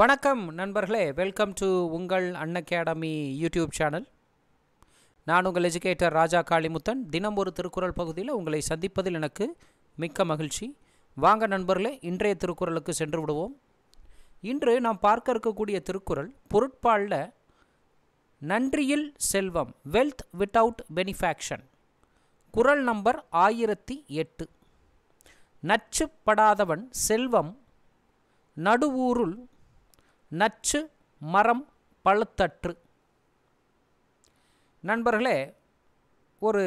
வணக்கம் நண்பர்களே welcome to உங்கள் அன் அகாடமி யூடியூப் சேனல் நான் உங்கள் எஜுகேட்டர் ராஜா காளிமுத்தன் தினம் ஒரு திருக்குறள் பகுதியில் உங்களை சந்திப்பதில் எனக்கு மிக்க மகிழ்ச்சி வாங்க நண்பர்களே இன்றைய திருக்குறளுக்கு சென்று விடுவோம் இன்று நாம் பார்க்க இருக்கக்கூடிய திருக்குறள் பொருட்பாலில் நன்றியில் செல்வம் வெல்த் அவுட் பெனிஃபேக்ஷன் குரல் நம்பர் ஆயிரத்தி எட்டு நச்சுப்படாதவன் செல்வம் நடுவூருள் நச்சு மரம் பழுத்தற்று நண்பர்களே ஒரு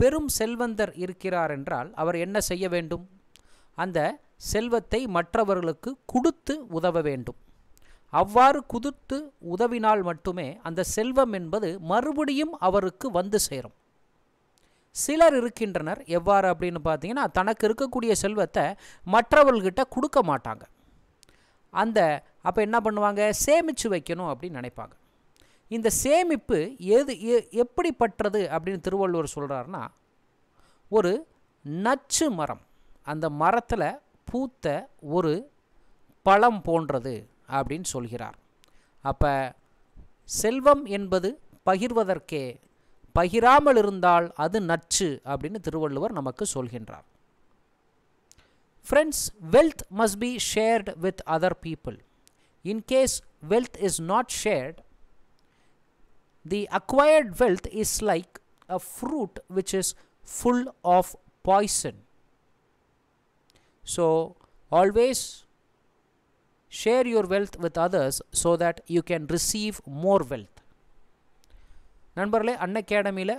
பெரும் செல்வந்தர் இருக்கிறார் என்றால் அவர் என்ன செய்ய வேண்டும் அந்த செல்வத்தை மற்றவர்களுக்கு கொடுத்து உதவ வேண்டும் அவ்வாறு குதித்து உதவினால் மட்டுமே அந்த செல்வம் என்பது மறுபடியும் அவருக்கு வந்து சேரும் சிலர் இருக்கின்றனர் எவ்வாறு அப்படின்னு பார்த்தீங்கன்னா தனக்கு இருக்கக்கூடிய செல்வத்தை மற்றவர்கிட்ட கொடுக்க மாட்டாங்க அந்த அப்போ என்ன பண்ணுவாங்க சேமித்து வைக்கணும் அப்படின்னு நினைப்பாங்க இந்த சேமிப்பு எது எப்படி பற்றது அப்படின்னு திருவள்ளுவர் சொல்கிறாருன்னா ஒரு நச்சு மரம் அந்த மரத்தில் பூத்த ஒரு பழம் போன்றது அப்படின்னு சொல்கிறார் அப்போ செல்வம் என்பது பகிர்வதற்கே பகிராமல் இருந்தால் அது நச்சு அப்படின்னு திருவள்ளுவர் நமக்கு சொல்கின்றார் friends wealth must be shared with other people In case wealth is not shared, the acquired wealth is like a fruit which is full of poison. So, always share your wealth with others so that you can receive more wealth நண்பர்களே அன் அகாடமியில்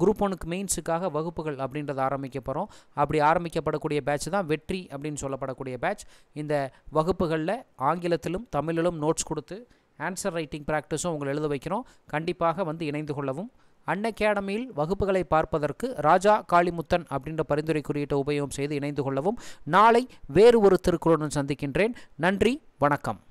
group ஒனுக்கு மெயின்ஸுக்காக வகுப்புகள் அப்படின்றத ஆரம்பிக்க போகிறோம் அப்படி ஆரம்பிக்கப்படக்கூடிய பேட்ச் தான் வெற்றி அப்படின்னு சொல்லப்படக்கூடிய பேட்ச் இந்த வகுப்புகளில் ஆங்கிலத்திலும் தமிழிலும் நோட்ஸ் கொடுத்து ஆன்சர் ரைட்டிங் ப்ராக்டிஸும் உங்களை எழுத வைக்கிறோம் கண்டிப்பாக வந்து இணைந்து கொள்ளவும் அகாடமியில் வகுப்புகளை பார்ப்பதற்கு ராஜா காளிமுத்தன் அப்படின்ற பரிந்துரை குறியீட்டை உபயோகம் செய்து இணைந்து கொள்ளவும் நாளை வேறு ஒரு திருக்குறளுடன் சந்திக்கின்றேன் நன்றி வணக்கம்